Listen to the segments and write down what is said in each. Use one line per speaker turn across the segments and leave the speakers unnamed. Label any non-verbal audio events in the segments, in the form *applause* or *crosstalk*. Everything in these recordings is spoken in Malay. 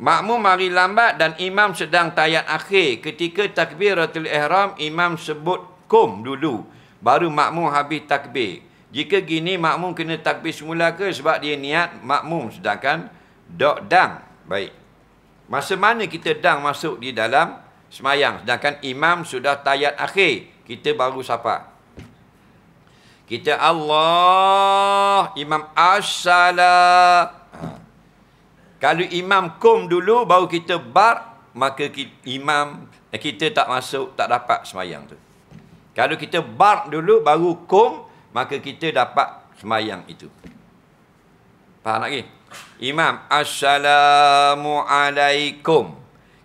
Makmum mari lambat dan imam sedang tayat akhir. Ketika takbir takbiratul ihram, imam sebut kum dulu. Baru makmum habis takbir. Jika gini, makmum kena takbir semula ke? Sebab dia niat makmum sedangkan dok dang. Baik. Masa mana kita dang masuk di dalam semayang? Sedangkan imam sudah tayat akhir. Kita baru sapa. Kita Allah, imam assalamualaikum. Kalau imam kum dulu baru kita bar maka kita, imam eh, kita tak masuk tak dapat semayang tu. Kalau kita bar dulu baru kum maka kita dapat semayang itu. Faham lagi? Imam assalamualaikum.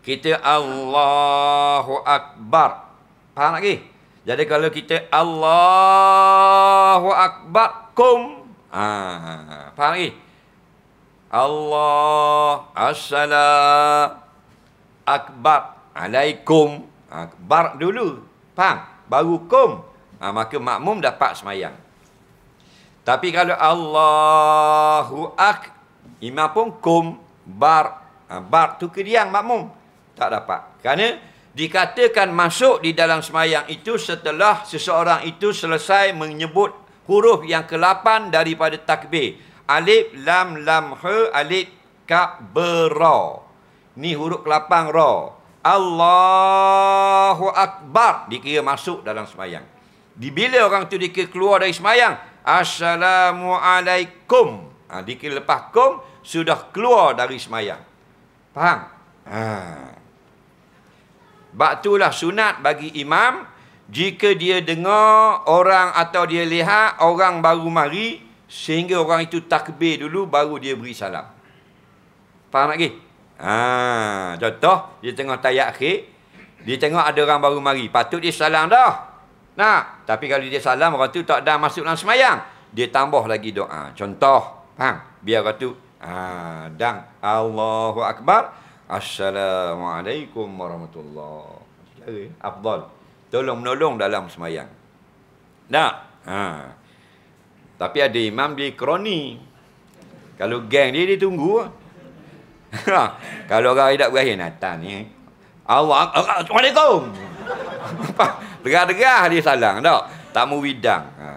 Kita Allahu akbar. Faham lagi? Jadi kalau kita Allahu akbar kum. Ah, faham lagi? Allah Assalam Akbar Alaikum Akbar dulu Faham? Baru kum ha, Maka makmum dapat semayang Tapi kalau Allahu Ak Imam pun kum Bar ha, Bar tu kediang makmum Tak dapat Kerana Dikatakan masuk di dalam semayang itu Setelah seseorang itu selesai menyebut Huruf yang ke-8 daripada takbir Alif lam lam he alif ka bera. Ni huruf kelapang ra. Allahu akbar dikira masuk dalam semayang. Dibila orang tu dikira keluar dari semayang, assalamualaikum. Ha, dikira lepas kum sudah keluar dari semayang. Faham? Ha. Baktulah sunat bagi imam jika dia dengar orang atau dia lihat orang baru mari sehingga orang itu takbir dulu baru dia beri salam. Faham lagi? Ha, contoh dia tengok tayak akhir, dia tengok ada orang baru mari, patut dia salam dah. Nah, tapi kalau dia salam orang tu tak dah masuk dalam semayang. Dia tambah lagi doa. Contoh, faham? Biar orang tu ha, dan Allahu Akbar. Assalamualaikum warahmatullahi wabarakatuh. Afdal. Tolong menolong dalam semayang. Nah, ha. Tapi ada imam di kroni. Kalau geng dia, dia tunggu. Ha, kalau orang tidak berakhir, Natan ni. Eh. Awak, Assalamualaikum. Degah-degah *laughs* dia salang tak? Tak mau widang. Ha.